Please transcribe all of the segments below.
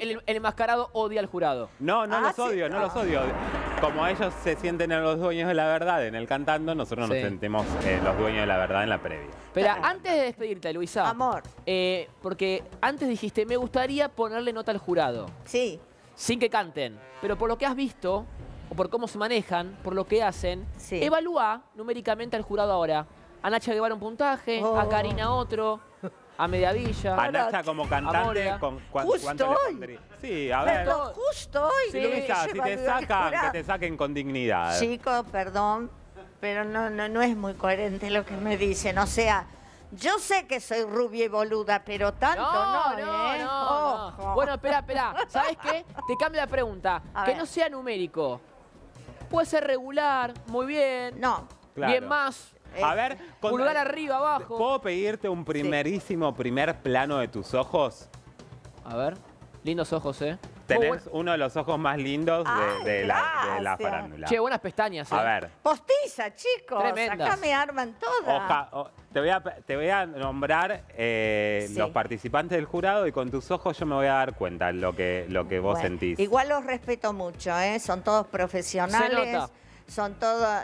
el, el enmascarado odia al jurado. No, no ah, los odio, no los odio. Como ellos se sienten los dueños de la verdad en el cantando, nosotros nos sentimos eh, los dueños de la verdad en la previa. Pero antes de despedirte, Luisa. Amor. Eh, porque antes dijiste, me gustaría ponerle nota al jurado, Sí, sin que canten. Pero por lo que has visto, o por cómo se manejan, por lo que hacen, evalúa numéricamente al jurado ahora. A Nacha Guevara un puntaje, a oh. Karina otro, a Mediavilla. A Nacha como cantante. Con, justo hoy. Sí, a ver. justo hoy. Si, ah, te sacan, que te saquen con dignidad. Chicos, perdón, pero no, no, es muy coherente lo que me dicen. O sea... Yo sé que soy rubia y boluda, pero tanto no, ¿eh? Ojo. Bueno, espera, espera. ¿Sabes qué? Te cambio la pregunta. que no sea numérico. Puede ser regular, muy bien. No. Bien más. A eh, ver, con- arriba, abajo. ¿puedo pedirte un primerísimo primer plano de tus ojos? A ver. Lindos ojos, ¿eh? Tenés uno de los ojos más lindos de, la, de la farándula. Che, buenas pestañas, ¿eh? A ver, Postiza, chicos. Tremendas. Acá me arman todas. oja- te, voy a, nombrar eh, los participantes del jurado y con tus ojos yo me voy a dar cuenta lo que, lo que vos sentís. Igual los respeto mucho, ¿eh? son todos profesionales son,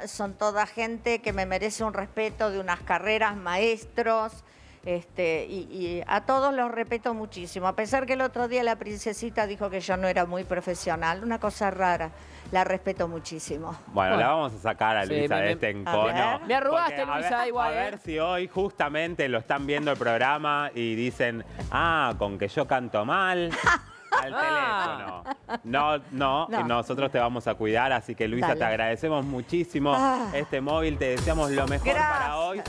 son toda gente que me merece un respeto de unas carreras, maestros, este, y, a todos los respeto muchísimo, a pesar que el otro día la princesita dijo que yo no era muy profesional, una cosa rara, la respeto muchísimo. Bueno, la vamos a sacar a Luisa de este encono. Me arrugaste, Luisa, a ver, igual. A ver si hoy justamente lo están viendo el programa y dicen, ah, con que yo canto mal. al ah. teléfono. No, no, nosotros te vamos a cuidar, así que Luisa, te agradecemos muchísimo ah. este móvil, te deseamos lo mejor para hoy.